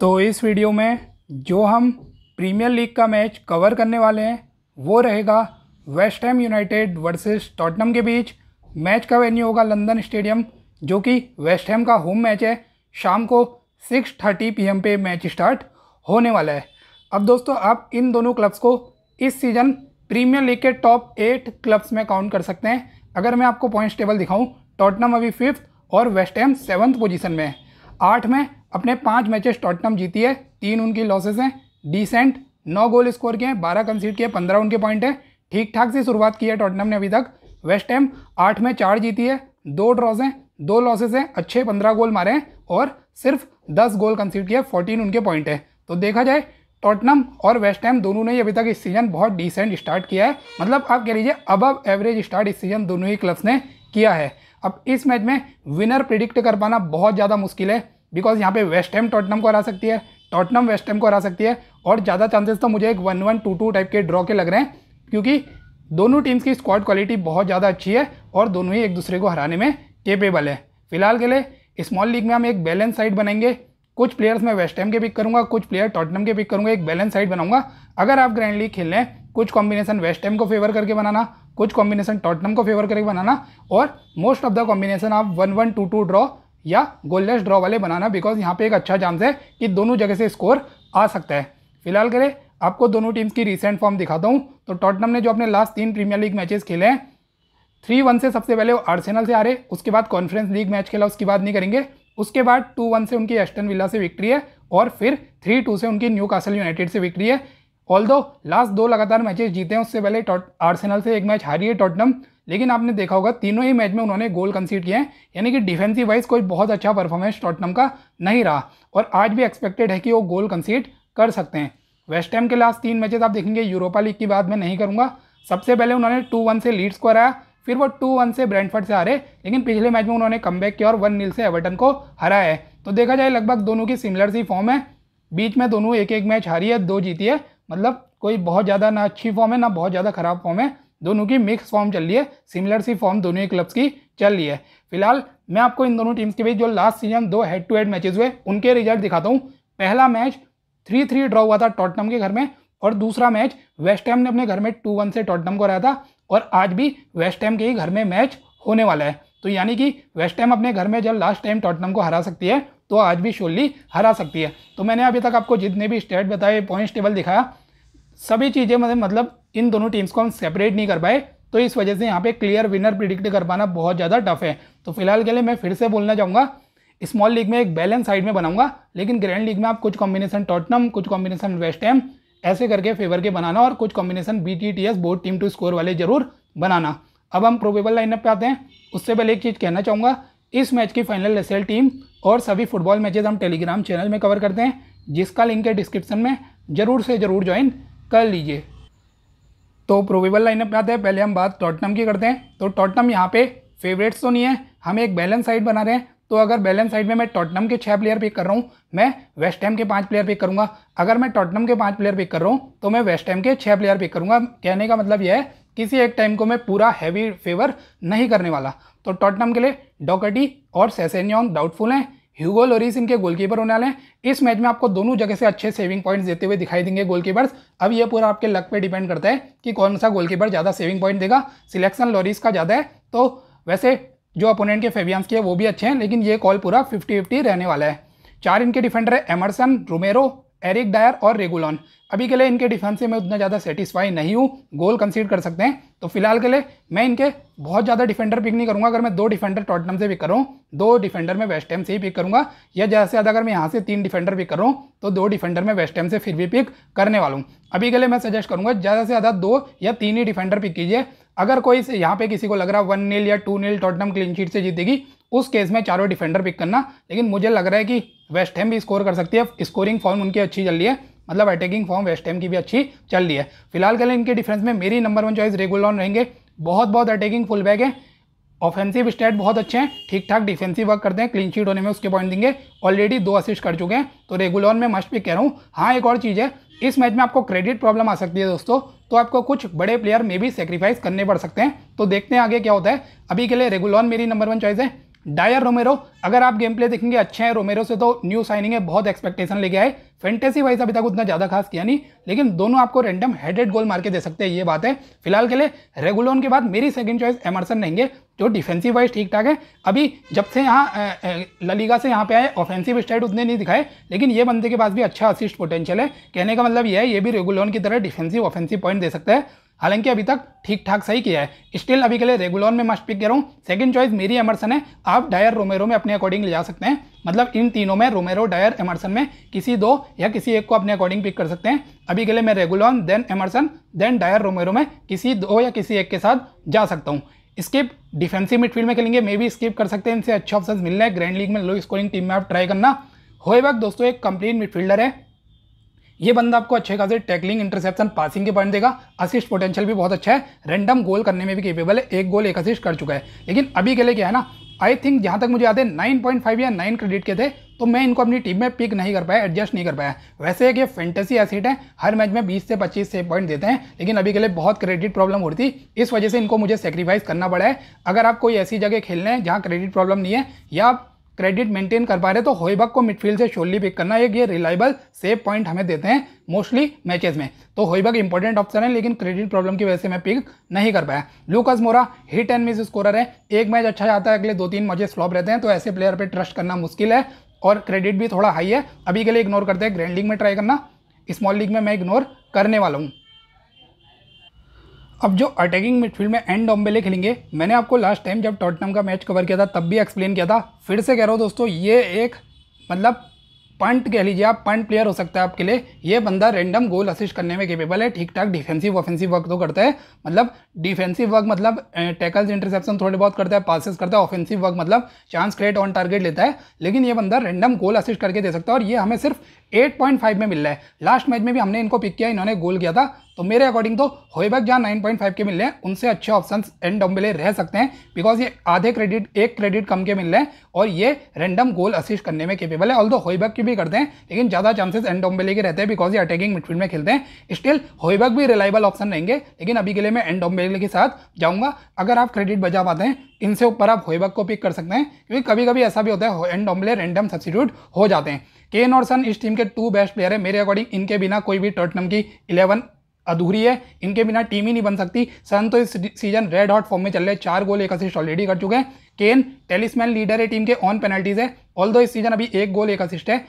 तो इस वीडियो में जो हम प्रीमियर लीग का मैच कवर करने वाले हैं वो रहेगा West Ham United versus Tottenham के बीच मैच का वेन्यू होगा लंदन स्टेडियम जो कि वेस्ट हैम का होम मैच है शाम को 6:30 पी पे मैच स्टार्ट होने वाला है अब दोस्तों आप इन दोनों क्लब्स को इस सीज़न प्रीमियर लीग के टॉप एट क्लब्स में काउंट कर सकते हैं अगर मैं आपको पॉइंट्स टेबल दिखाऊं टॉटनम अभी फिफ्थ और वेस्ट हैम सेवन्थ पोजीशन में है आठ में अपने पाँच मैचेस टॉटनम जीती है तीन उनकी लॉसेस हैं डिसेंट नौ गोल स्कोर किए हैं बारह कंसीड किए पंद्रह उनके पॉइंट हैं ठीक ठाक से शुरुआत की है टॉटनम ने अभी तक वेस्ट एम आठ में चार जीती है दो ड्रॉज हैं दो लॉसेज हैं अच्छे पंद्रह गोल मारे हैं और सिर्फ दस गोल कंसीड किए फोर्टीन उनके पॉइंट है तो देखा जाए टॉटनम और वेस्ट एम दोनों ने अभी तक इस सीज़न बहुत डिसेंट स्टार्ट किया है मतलब आप कह लीजिए अबव एवरेज स्टार्ट इस सीज़न दोनों ही क्लब्स ने किया है अब इस मैच में विनर प्रिडिक्ट कर पाना बहुत ज़्यादा मुश्किल है बिकॉज यहाँ पे वेस्ट हैम टॉटनम को हरा सकती है टॉटनम वेस्ट हैम को हरा सकती है और ज़्यादा चांसेस तो मुझे एक one one two two type के ड्रॉ के लग रहे हैं क्योंकि दोनों टीम्स की स्क्वाड क्वालिटी बहुत ज़्यादा अच्छी है और दोनों ही एक दूसरे को हराने में केपेबल है फिलहाल के लिए स्मॉल लीग में हम एक बैलेंस साइड बनाएंगे कुछ प्लेयर्स मैं वेस्ट हैम के पिक करूँगा कुछ प्लेयर टॉटनम के पिक करूँगा एक बैलेंस साइड बनाऊंगा अगर आप ग्रैंड लीग खेल रहे हैं कुछ कॉम्बिनेशन वेस्ट हैम को फेवर करके बनाना कुछ कॉम्बिनेशन टॉटनम को फेवर करके बनाना और मोस्ट ऑफ द कॉम्बिनेशन आप one one two two draw या गोललेस ड्रॉ वाले बनाना बिकॉज यहाँ पे एक अच्छा चांस है कि दोनों जगह से स्कोर आ सकता है फिलहाल करें आपको दोनों टीम्स की रिसेंट फॉर्म दिखाता हूँ तो टॉटनम ने जो अपने लास्ट तीन प्रीमियर लीग मैचेस खेले हैं थ्री वन से सबसे पहले आर्सेनल से हारे उसके बाद कॉन्फ्रेंस लीग मैच खेला उसकी बात नहीं करेंगे उसके बाद टू वन से उनकी एस्टन विला से विक्ट्री है और फिर थ्री टू से उनकी न्यू कासल यूनाइटेड से विक्ट्री है ऑल लास्ट दो लगातार मैचेस जीते हैं उससे पहले आर्सेनल से एक मैच हारी है टॉटनम लेकिन आपने देखा होगा तीनों ही मैच में उन्होंने गोल कंसीड किए हैं यानी कि डिफेंसिव वाइज कोई बहुत अच्छा परफॉर्मेंस टॉटनम का नहीं रहा और आज भी एक्सपेक्टेड है कि वो गोल कंसीड कर सकते हैं वेस्ट टाइम के लास्ट तीन मैचेस आप देखेंगे यूरोपा लीग की बात मैं नहीं करूँगा सबसे पहले उन्होंने टू वन से लीड्स को हराया फिर वो टू वन से ब्रैंडफर्ड से हारे लेकिन पिछले मैच में उन्होंने कम किया और वन नील से एवर्टन को हराया है तो देखा जाए लगभग दोनों की सिमिलर सी फॉर्म है बीच में दोनों एक एक मैच हारी है दो जीती है मतलब कोई बहुत ज़्यादा ना अच्छी फॉर्म है ना बहुत ज़्यादा खराब फॉर्म है दोनों की मिक्स फॉर्म चल रही है सिमिलर सी फॉर्म दोनों ही क्लब्स की चल रही है फिलहाल मैं आपको इन दोनों टीम्स के बीच जो लास्ट सीजन दो हेड टू हेड मैचेस हुए उनके रिजल्ट दिखाता हूँ पहला मैच थ्री थ्री ड्रॉ हुआ था टॉटनम के घर में और दूसरा मैच वेस्ट हैम ने अपने घर में टू वन से टॉटनम को हराया था और आज भी वेस्ट हैम के ही घर में मैच होने वाला है तो यानी कि वेस्ट हैम अपने घर में जब लास्ट टाइम टॉटनम को हरा सकती है तो आज भी शोली हरा सकती है तो मैंने अभी तक आपको जितने भी स्टेट बताए पॉइंट्स टेबल दिखाया सभी चीज़ें मतलब, मतलब इन दोनों टीम्स को हम सेपरेट नहीं कर पाए तो इस वजह से यहाँ पे क्लियर विनर प्रिडिक्ट कर पाना बहुत ज़्यादा टफ है तो फिलहाल के लिए मैं फिर से बोलना चाहूँगा स्मॉल लीग में एक बैलेंस साइड में बनाऊंगा लेकिन ग्रैंड लीग में आप कुछ कॉम्बिनेशन टॉटनम कुछ कॉम्बिनेशन वेस्ट एम ऐसे करके फेवर के बनाना और कुछ combination B T T S team to score वाले जरूर बनाना अब हम प्रोबेबल लाइनअप पे आते हैं उससे पहले एक चीज़ कहना चाहूँगा इस मैच की फाइनल एस टीम और सभी फुटबॉल मैचेज हम टेलीग्राम चैनल में कवर करते हैं जिसका लिंक है डिस्क्रिप्शन में ज़रूर से ज़रूर ज्वाइन कर लीजिए तो प्रोबेबल लाइनअप में आते हैं पहले हम बात टॉटनम की करते हैं तो टॉटनम यहाँ पे फेवरेट्स तो नहीं है हम एक बैलेंस साइड बना रहे हैं तो अगर बैलेंस साइड में मैं टॉटनम के छः प्लेयर पिक कर रहा हूँ मैं वेस्ट हैम के पाँच प्लेयर पिक करूँगा अगर मैं टॉटनम के पाँच प्लेयर पिक कर रहा हूँ तो मैं वेस्ट हैम के छः प्लेयर पिक करूँगा कहने का मतलब यह है किसी एक टाइम को मैं पूरा हैवी फेवर नहीं करने वाला तो टॉटनम के लिए डॉकटी और सेसेनियन डाउटफुल हैं ह्यूगो लोरिस इनके गोलकीपर होने वाले हैं इस मैच में आपको दोनों जगह से अच्छे सेविंग पॉइंट्स देते हुए दिखाई देंगे गोलकीपर्स अब ये पूरा आपके लक पे डिपेंड करता है कि कौन सा गोलकीपर ज़्यादा सेविंग पॉइंट देगा सिलेक्शन लोरिस का ज़्यादा है तो वैसे जो अपोनेंट के फेबियांस के वो भी अच्छे हैं लेकिन ये कॉल पूरा फिफ्टी फिफ्टी रहने वाला है चार इनके डिफेंडर है एमरसन रोमेरो एरिक डायर और रेगुलॉन अभी के लिए इनके डिफेंस से मैं उतना ज़्यादा सेटिस्फाई नहीं हूँ गोल कंसीड कर सकते हैं तो फिलहाल के लिए मैं इनके बहुत ज़्यादा डिफेंडर पिक नहीं करूँगा अगर मैं दो डिफेंडर टॉटनम से पिक करूँ दो डिफेंडर मैं वेस्ट टाइम से ही पिक करूँगा या ज़्यादा से ज़्यादा अगर मैं यहाँ से तीन डिफेंडर पिक करूँ तो दो डिफेंडर मैं वेस्ट टाइम से फिर भी पिक करने वाला हूँ अभी के लिए मैं सजेस्ट करूँगा ज़्यादा से ज़्यादा दो या तीन ही डिफेंडर पिक कीजिए अगर कोई यहाँ पे किसी को लग रहा है वन नील या two nil Tottenham clean sheet से जीतेगी उस केस में चारों डिफेंडर पिक करना लेकिन मुझे लग रहा है कि वेस्ट हेम भी स्कोर कर सकती है स्कोरिंग फॉर्म उनकी अच्छी चल रही है मतलब अटैकिंग फॉर्म वेस्ट हेम की भी अच्छी चल रही है फिलहाल के लिए इनके डिफेंस में मेरी नंबर वन चॉइस रेगुलॉन रहेंगे बहुत बहुत अटैकिंग फुल बैक है ऑफेंसिव स्टेट बहुत अच्छे हैं ठीक ठाक डिफेंसिव वर्क करते हैं क्लीन शीट होने में उसके पॉइंट देंगे ऑलरेडी दो असिस्ट कर चुके हैं तो रेगुलॉन में मस्ट भी कह रहा हूँ हाँ एक और चीज़ है इस मैच में आपको क्रेडिट प्रॉब्लम आ सकती है दोस्तों तो आपको कुछ बड़े प्लेयर में भी सेक्रीफाइस करने पड़ सकते हैं तो देखते हैं आगे क्या होता है अभी के लिए रेगुलॉन मेरी नंबर वन चॉइस है डायर रोमेरो अगर आप गेम प्ले देखेंगे अच्छे हैं रोमेरो से तो न्यू साइनिंग है बहुत एक्सपेक्टेशन लेके आए फेंटेसी वाइज अभी तक उतना ज़्यादा खास किया नहीं लेकिन दोनों आपको रैंडम हेडेड गोल मार के दे सकते हैं ये बात है फिलहाल के लिए रेगुलोन के बाद मेरी सेकंड चॉइस एमरसन रहेंगे जो डिफेंसिव वाइज ठीक ठाक है अभी जब से यहाँ ललीगा से यहाँ पे आए ऑफेंसिव स्टाइट उतने नहीं दिखाए लेकिन ये बंदे के पास भी अच्छा असिस्ट पोटेंशियल है कहने का मतलब यह है ये भी रेगुलोन की तरह डिफेंसिव ऑफेंसिव पॉइंट दे सकता है हालांकि अभी तक ठीक ठाक सही किया है स्टिल अभी के लिए रेगुलर में मस्ट पिक कर रहा हूँ सेकंड चॉइस मेरी एमरसन है आप डायर रोमेरो में अपने अकॉर्डिंग ले जा सकते हैं मतलब इन तीनों में रोमेरो डायर एमरसन में किसी दो या किसी एक को अपने अकॉर्डिंग पिक कर सकते हैं अभी के लिए मैं regular then Emerson then Dier Romero में किसी दो या किसी एक के साथ जा सकता हूँ स्किप डिफेंसिव मिडफील्ड में खेलेंगे मे भी स्किप कर सकते हैं इनसे अच्छे ऑप्शन मिलने हैं ग्रैंड लीग में लो स्कोरिंग टीम में आप ट्राई करना वक्त दोस्तों एक कंप्लीट मिडफील्डर है ये बंदा आपको अच्छे खासे टैकलिंग इंटरसेप्शन पासिंग के पॉइंट देगा असिस्ट पोटेंशियल भी बहुत अच्छा है रैंडम गोल करने में भी केपेबल है एक गोल एक असिस्ट कर चुका है लेकिन अभी के लिए क्या है ना आई थिंक जहाँ तक मुझे याद है 9.5 या 9 क्रेडिट के थे तो मैं इनको अपनी टीम में पिक नहीं कर पाया एडजस्ट नहीं कर पाया वैसे एक ये फेंटेसी एसिड है हर मैच में 20 से 25 से पॉइंट देते हैं लेकिन अभी के लिए बहुत क्रेडिट प्रॉब्लम हो रही थी इस वजह से इनको मुझे सेक्रीफाइस करना पड़ा है अगर आप कोई ऐसी जगह खेलने हैं जहाँ क्रेडिट प्रॉब्लम नहीं है या क्रेडिट मेंटेन कर पा रहे तो होयबक को मिडफील्ड से शोली पिक करना एक ये रिलायबल सेफ पॉइंट हमें देते हैं मोस्टली मैचेस में तो होयबक इंपॉर्टेंट ऑप्शन है लेकिन क्रेडिट प्रॉब्लम की वजह से मैं पिक नहीं कर पाया लूकस मोरा हिट एंड मिस स्कोरर है एक मैच अच्छा जाता है अगले दो तीन मैचेस फ्लॉप रहते हैं तो ऐसे प्लेयर पर ट्रस्ट करना मुश्किल है और क्रेडिट भी थोड़ा हाई है अभी के लिए इग्नोर करते हैं ग्रैंड लीग में ट्राई करना स्मॉल लीग में मैं इग्नोर करने वाला हूँ अब जो अटैकिंग मिडफील्ड में एंड डोम्बेले खेलेंगे मैंने आपको लास्ट टाइम जब टॉटनम का मैच कवर किया था तब भी एक्सप्लेन किया था फिर से कह रहा हूँ दोस्तों ये एक मतलब पंट कह लीजिए आप पंट प्लेयर हो सकता है आपके लिए ये बंदा रैंडम गोल असिस्ट करने में केपेबल है ठीक ठाक डिफेंसिव ऑफेंसिव वर्क तो करता है मतलब डिफेंसिव वर्क मतलब टैकल्स इंटरसेप्शन थोड़े बहुत करता है पासिस करता है ऑफेंसिव वर्क मतलब चांस क्रिएट ऑन टारगेट लेता है लेकिन ये बंदा रैंडम गोल असिस्ट करके दे सकता है और ये हमें सिर्फ 8.5 में मिल रहा है लास्ट मैच में भी हमने इनको पिक किया इन्होंने गोल किया था तो मेरे अकॉर्डिंग तो होईबैक जहाँ नाइन पॉइंट फाइव के मिल रहे हैं उनसे अच्छे ऑप्शन एंड डोम्बेले रह सकते हैं बिकॉज ये आधे क्रेडिट एक क्रेडिट कम के मिल रहे हैं और ये रैंडम गोल असिस्ट करने में केपेबल है ऑल दो होईबैक की भी करते हैं लेकिन ज़्यादा चांसेस एंड डोम्बेले के रहते हैं बिकॉज ये अटैकिंग मिडफील्ड में खेलते हैं स्टिल होईबैक भी रिलायबल ऑप्शन रहेंगे लेकिन अभी के लिए मैं एंड डोम्बेले के साथ जाऊँगा अगर आप क्रेडिट बजा पाते हैं इनसे ऊपर आप होईबैक को पिक कर सकते हैं क्योंकि कभी कभी ऐसा भी होता है एंड डोम्बेले रैंडम सब्सिट्यूट हो जाते हैं केन और सन इस टीम के टू बेस्ट प्लेयर है मेरे अकॉर्डिंग इनके बिना कोई भी टर्टनम की इलेवन अधूरी है इनके बिना टीम ही नहीं बन सकती सन तो इस सीजन रेड हॉट फॉर्म में चल रहे चार गोल एक असिस्ट ऑलरेडी कर चुके हैं केन टेलिसमैन लीडर है टीम के ऑन पेनल्टीज है ऑल इस सीजन अभी एक गोल एक असिस्ट है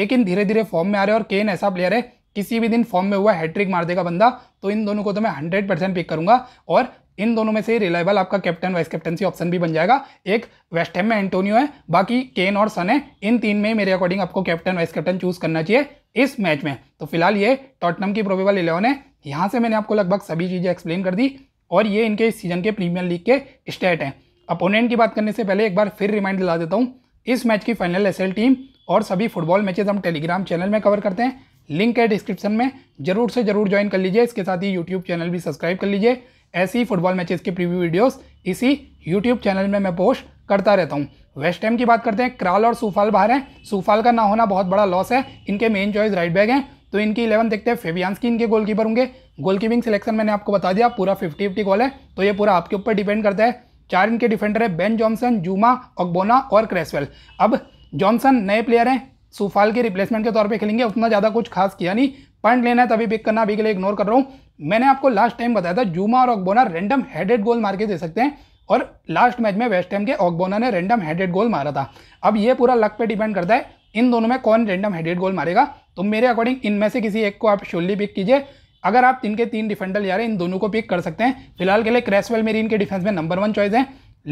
लेकिन धीरे धीरे फॉर्म में आ रहे हैं और केन ऐसा प्लेयर है किसी भी दिन फॉर्म में हुआ हैट्रिक मार देगा बंदा तो इन दोनों को तो मैं हंड्रेड परसेंट पिक करूंगा और इन दोनों में से रिलायबल आपका कैप्टन वाइस कैप्टनसी ऑप्शन भी बन जाएगा एक वेस्ट हैम में एंटोनियो है बाकी केन और सन है इन तीन में मेरे अकॉर्डिंग आपको कैप्टन वाइस कैप्टन चूज करना चाहिए इस मैच में तो फिलहाल ये टॉटनम की प्रोबेबल इलेवन है यहाँ से मैंने आपको लगभग सभी चीज़ें एक्सप्लेन कर दी और ये इनके इस सीजन के प्रीमियर लीग के स्टेट हैं अपोनेंट की बात करने से पहले एक बार फिर रिमाइंड दिला देता हूँ इस मैच की फाइनल एस टीम और सभी फुटबॉल मैचेज हम टेलीग्राम चैनल में कवर करते हैं लिंक है डिस्क्रिप्शन में जरूर से जरूर ज्वाइन कर लीजिए इसके साथ ही यूट्यूब चैनल भी सब्सक्राइब कर लीजिए ऐसी ही फुटबॉल मैचेस के प्रीव्यू वीडियोस इसी यूट्यूब चैनल में मैं पोस्ट करता रहता हूँ वेस्ट एम की बात करते हैं क्राल और सूफाल बाहर हैं सूफाल का ना होना बहुत बड़ा लॉस है इनके मेन चॉइस राइट बैग हैं तो इनकी इलेवन देखते हैं फेबियांस्की इनके गोलकीपर होंगे गोलकीपिंग सिलेक्शन मैंने आपको बता दिया पूरा फिफ्टी फिफ्टी गोल है तो ये पूरा आपके ऊपर डिपेंड करता है चार इनके डिफेंडर है बेन जॉनसन जूमा ऑकबोना और क्रेसवेल अब जॉनसन नए प्लेयर हैं सुफाल के रिप्लेसमेंट के तौर पे खेलेंगे उतना ज़्यादा कुछ खास किया नहीं पॉइंट लेना है तभी पिक करना अभी के लिए इग्नोर कर रहा हूँ मैंने आपको लास्ट टाइम बताया था जूमा और ओगबोना रैंडम हेडेड गोल मार के दे सकते हैं और लास्ट मैच में वेस्ट टाइम के ऑकबोना ने रैंडम हेडेड गोल मारा था अब ये पूरा लक पे डिपेंड करता है इन दोनों में कौन रैंडम हेडेड गोल मारेगा तो मेरे अकॉर्डिंग इनमें से किसी एक को आप श्योरली पिक कीजिए अगर आप इनके तीन डिफेंडर यार इन दोनों को पिक कर सकते हैं फिलहाल के लिए क्रैसवेल मेरी इनके डिफेंस में नंबर वन चॉइस है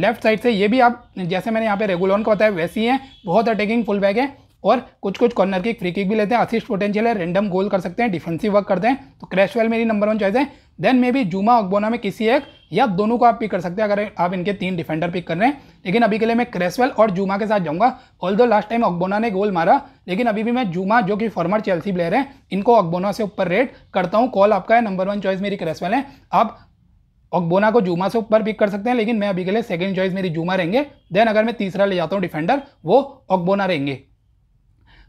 लेफ्ट साइड से ये भी आप जैसे मैंने यहाँ पे रेगुलॉन को बताया वैसी है बहुत अटैकिंग फुल बैक है और कुछ कुछ कॉर्नर की फ्री किक भी लेते हैं असिस्ट पोटेंशियल है रेंडम गोल कर सकते हैं डिफेंसिव वर्क करते हैं तो क्रैशवेल मेरी नंबर वन चॉइस है then maybe Zouma Ogbonna में किसी एक या दोनों को आप पिक कर सकते हैं अगर आप इनके तीन डिफेंडर पिक कर रहे हैं लेकिन अभी के लिए मैं क्रेसवेल और जुमा के साथ जाऊंगा ऑल दो लास्ट टाइम अकबोना ने गोल मारा लेकिन अभी भी मैं जुमा जो कि फॉर्मर चेल्सी प्लेयर है इनको अकबोना से ऊपर रेट करता हूँ कॉल आपका है नंबर वन चॉइस मेरी क्रेसवेल है आप बोना को जुमा से ऊपर पिक कर सकते हैं लेकिन मैं अभी के लिए सेकंड चॉइस मेरी जुमा रहेंगे देन अगर मैं तीसरा ले जाता हूँ डिफेंडर वो बोना रहेंगे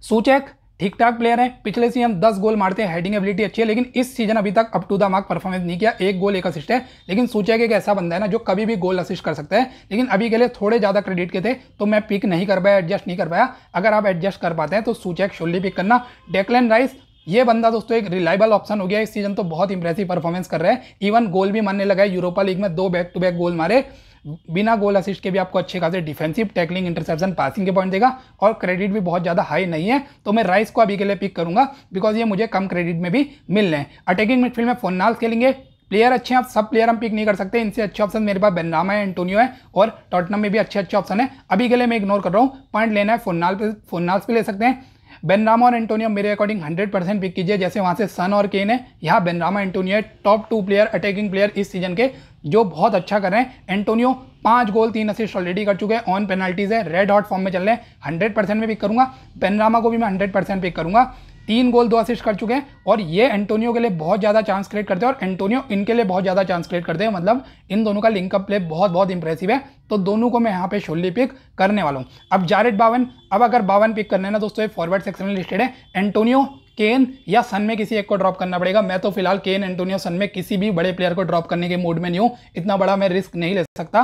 सूचक ठीक ठाक प्लेयर हैं पिछले सीजन 10 गोल मारते हैं हेडिंग एबिलिटी अच्छी है लेकिन इस सीजन अभी तक up to the mark performance नहीं किया एक गोल एक असिस्ट है लेकिन सोचा कि एक ऐसा बंदा है ना जो कभी भी गोल असिस्ट कर सकता है लेकिन अभी के लिए थोड़े ज़्यादा क्रेडिट के थे तो मैं पिक नहीं कर पाया एडजस्ट नहीं कर पाया अगर आप एडजस्ट कर पाते हैं तो सूचैक शोली पिक करना डेकलैन राइस ये बंदा दोस्तों एक रिलायबल ऑप्शन हो गया इस सीजन तो बहुत इंप्रेसिव परफॉर्मेंस कर रहा है इवन गोल भी मानने लगा है यूरोपा लीग में दो बैक टू बैक गोल मारे बिना गोल असिस्ट के भी आपको अच्छे खासे डिफेंसिव टैकलिंग इंटरसेप्शन पासिंग के पॉइंट देगा और क्रेडिट भी बहुत ज़्यादा हाई नहीं है तो मैं राइस को अभी के लिए पिक करूंगा बिकॉज ये मुझे कम क्रेडिट में भी मिल रहे हैं अटैकिंग मिडफील्ड में फोनाल खेलेंगे प्लेयर अच्छे हैं आप सब प्लेयर हम पिक नहीं कर सकते इनसे अच्छे ऑप्शन मेरे पास बेनरामा है एंटोनियो है और टॉटनम में भी अच्छे अच्छे ऑप्शन है अभी के लिए मैं इग्नोर कर रहा हूँ पॉइंट लेना है फोनाल पे फोनाल्स पे ले सकते हैं बेनरामा और एंटोनियो मेरे अकॉर्डिंग 100 परसेंट पिक कीजिए जैसे वहाँ से सन और केन है यहाँ बेनरामा एंटोनियो है top two player attacking player इस सीजन के जो बहुत अच्छा कर रहे हैं एंटोनियो पांच गोल तीन असिस्ट ऑलरेडी कर चुके हैं ऑन पेनल्टीज है रेड हॉट फॉर्म में चल रहे हैं हंड्रेड परसेंट में पिक करूंगा पेनरामा को भी मैं हंड्रेड परसेंट पिक करूंगा तीन गोल दो असिस्ट कर चुके हैं और ये एंटोनियो के लिए बहुत ज़्यादा चांस क्रिएट करते हैं और एंटोनियो इनके लिए बहुत ज़्यादा चांस क्रिएट करते हैं मतलब इन दोनों का लिंकअप प्ले बहुत बहुत इंप्रेसिव है तो दोनों को मैं यहाँ पे शोली पिक करने वाला हूँ अब जारेड बावन अब अगर बावन पिक करने ना दोस्तों ये फॉरवर्ड सेक्शन में लिस्टेड है एंटोनियो केन या सन में किसी एक को ड्रॉप करना पड़ेगा मैं तो फिलहाल केन एंटोनियो सन में किसी भी बड़े प्लेयर को ड्रॉप करने के मूड में नहीं हूँ इतना बड़ा मैं रिस्क नहीं ले सकता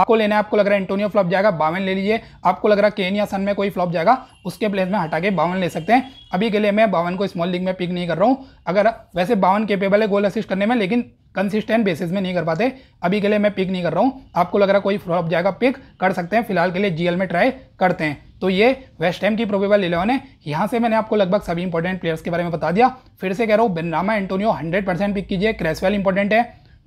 आपको लेना है आपको लग रहा है एंटोनियो फ्लॉप जाएगा बावन ले लीजिए आपको लग रहा है केन या सन में कोई फ्लॉप जाएगा उसके प्लेस में हटा के बावन ले सकते हैं अभी के लिए मैं बावन को स्मॉल लीग में पिक नहीं कर रहा हूँ अगर वैसे बावन केपेबल है गोल असिस्ट करने में लेकिन कंसिस्टेंट बेसिस में नहीं कर पाते अभी के लिए मैं पिक नहीं कर रहा हूँ आपको लग रहा है कोई फ्लॉप जाएगा पिक कर सकते हैं फिलहाल के लिए जीएल में ट्राई करते हैं तो ये West Ham probable eleven है यहाँ से मैंने आपको लगभग सभी इंपॉर्टेंट प्लेयर्स के बारे में बता दिया फिर से कह रहा हूँ Benrahma Antonio hundred percent pick कीजिए क्रेसवेल इंपॉर्टेंट है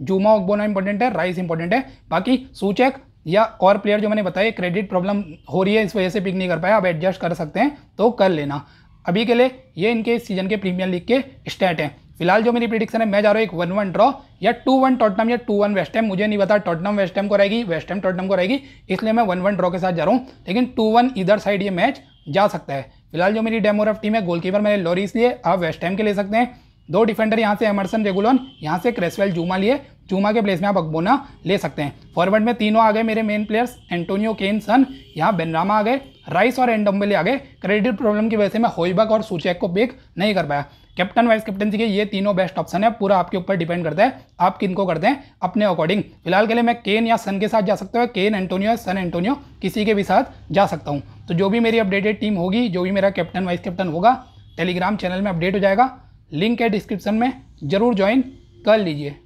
जूमा ओकबोना इंपॉर्टेंट है राइस इंपॉर्टेंट है बाकी सूचक या और प्लेयर जो मैंने बताया क्रेडिट प्रॉब्लम हो रही है इस वजह से पिक नहीं कर पाया अब एडजस्ट कर सकते हैं तो कर लेना अभी के लिए ये इनके सीजन के प्रीमियर लीग के स्टैट हैं फिलहाल जो मेरी प्रिडिक्शन है मैं जा रहा हूँ एक वन वन ड्रॉ या टू वन टॉटनम या टू वन वेस्टहम मुझे नहीं पता टॉटनम वेस्टहम को रहेगी वेस्टहम टॉटनम को रहेगी इसलिए मैं वन वन ड्रॉ के साथ जा रहा हूँ लेकिन टू वन इधर साइड ये मैच जा सकता है फिलहाल जो मेरी डेमो रफ टीम है गोलकीपर मैंने लॉरीस लिए आप वेस्टहम के ले सकते हैं दो डिफेंडर यहाँ से एमरसन रेगुलन यहाँ से क्रेसवेल जूमा लिए जूमा के प्लेस में आप अकबोना ले सकते हैं फॉरवर्ड में तीनों आ गए मेरे main players Antonio Kane Son यहाँ बेनरामा आ गए राइस और एंडम्बेले आ गए क्रेडिट प्रॉब्लम की वजह से मैं होइबक और सूचेक को बेक नहीं कर पाया कैप्टन वाइस कैप्टनसी के ये तीनों बेस्ट ऑप्शन है पूरा आपके ऊपर डिपेंड करता है आप किन को करते हैं अपने अकॉर्डिंग फिलहाल के लिए मैं केन या सन के साथ जा सकता हूँ केन एंटोनियो या सन एंटोनियो किसी के भी साथ जा सकता हूँ तो जो भी मेरी अपडेटेड टीम होगी जो भी मेरा कैप्टन वाइस कैप्टन होगा टेलीग्राम चैनल में अपडेट हो जाएगा लिंक है डिस्क्रिप्शन में ज़रूर ज्वाइन कर लीजिए